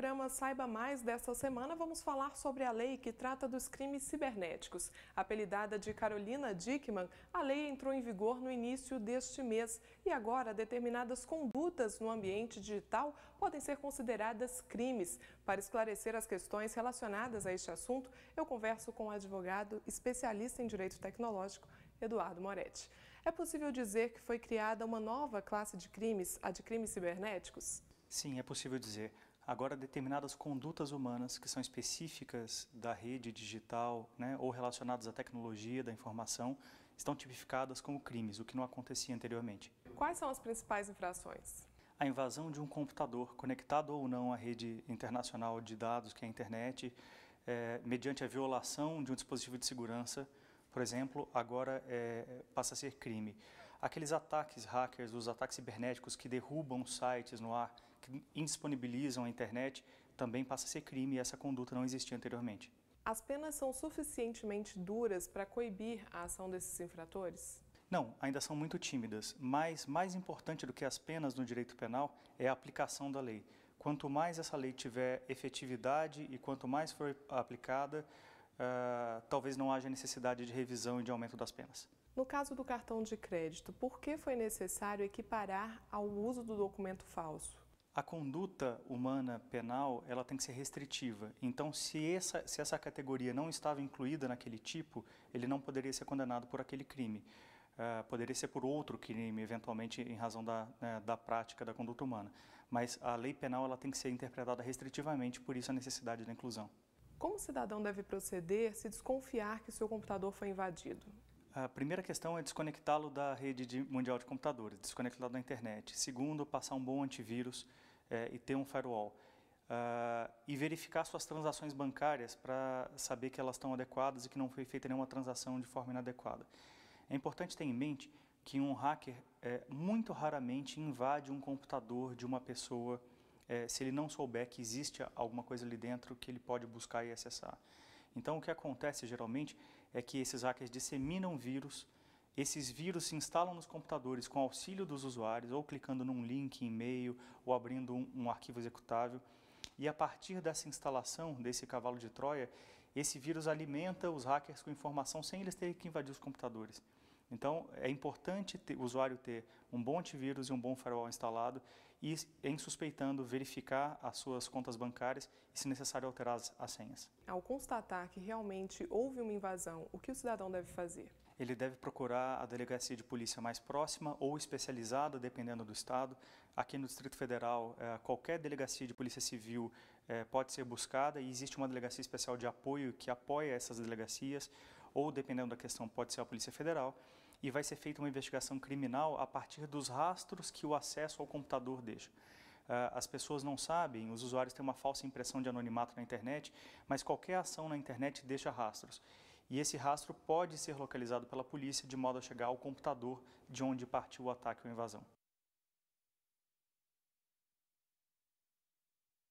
programa Saiba Mais desta semana, vamos falar sobre a lei que trata dos crimes cibernéticos. Apelidada de Carolina Dickman, a lei entrou em vigor no início deste mês e agora determinadas condutas no ambiente digital podem ser consideradas crimes. Para esclarecer as questões relacionadas a este assunto, eu converso com o um advogado especialista em direito tecnológico, Eduardo Moretti. É possível dizer que foi criada uma nova classe de crimes, a de crimes cibernéticos? Sim, é possível dizer. Agora, determinadas condutas humanas que são específicas da rede digital né, ou relacionadas à tecnologia da informação estão tipificadas como crimes, o que não acontecia anteriormente. Quais são as principais infrações? A invasão de um computador conectado ou não à rede internacional de dados, que é a internet, é, mediante a violação de um dispositivo de segurança, por exemplo, agora é, passa a ser crime aqueles ataques hackers, os ataques cibernéticos que derrubam sites no ar, que indisponibilizam a internet, também passa a ser crime e essa conduta não existia anteriormente. As penas são suficientemente duras para coibir a ação desses infratores? Não, ainda são muito tímidas, mas mais importante do que as penas no direito penal é a aplicação da lei. Quanto mais essa lei tiver efetividade e quanto mais for aplicada, uh, talvez não haja necessidade de revisão e de aumento das penas. No caso do cartão de crédito, por que foi necessário equiparar ao uso do documento falso? A conduta humana penal ela tem que ser restritiva. Então, se essa, se essa categoria não estava incluída naquele tipo, ele não poderia ser condenado por aquele crime. Uh, poderia ser por outro crime, eventualmente em razão da, né, da prática da conduta humana. Mas a lei penal ela tem que ser interpretada restritivamente, por isso a necessidade da inclusão. Como o cidadão deve proceder se desconfiar que seu computador foi invadido? A primeira questão é desconectá-lo da rede mundial de computadores, desconectá-lo da internet. Segundo, passar um bom antivírus é, e ter um firewall. Uh, e verificar suas transações bancárias para saber que elas estão adequadas e que não foi feita nenhuma transação de forma inadequada. É importante ter em mente que um hacker é, muito raramente invade um computador de uma pessoa é, se ele não souber que existe alguma coisa ali dentro que ele pode buscar e acessar. Então, o que acontece geralmente é que esses hackers disseminam vírus, esses vírus se instalam nos computadores com auxílio dos usuários, ou clicando num link, e-mail, ou abrindo um, um arquivo executável. E a partir dessa instalação, desse cavalo de Troia, esse vírus alimenta os hackers com informação sem eles terem que invadir os computadores. Então, é importante ter, o usuário ter um bom antivírus e um bom firewall instalado e, em suspeitando, verificar as suas contas bancárias e, se necessário, alterar as, as senhas. Ao constatar que realmente houve uma invasão, o que o cidadão deve fazer? Ele deve procurar a delegacia de polícia mais próxima ou especializada, dependendo do estado. Aqui no Distrito Federal, eh, qualquer delegacia de polícia civil eh, pode ser buscada e existe uma delegacia especial de apoio que apoia essas delegacias, ou, dependendo da questão, pode ser a Polícia Federal e vai ser feita uma investigação criminal a partir dos rastros que o acesso ao computador deixa ah, as pessoas não sabem, os usuários têm uma falsa impressão de anonimato na internet, mas qualquer ação na internet deixa rastros. E esse rastro pode ser localizado pela polícia de modo a chegar ao computador de onde partiu o ataque ou invasão.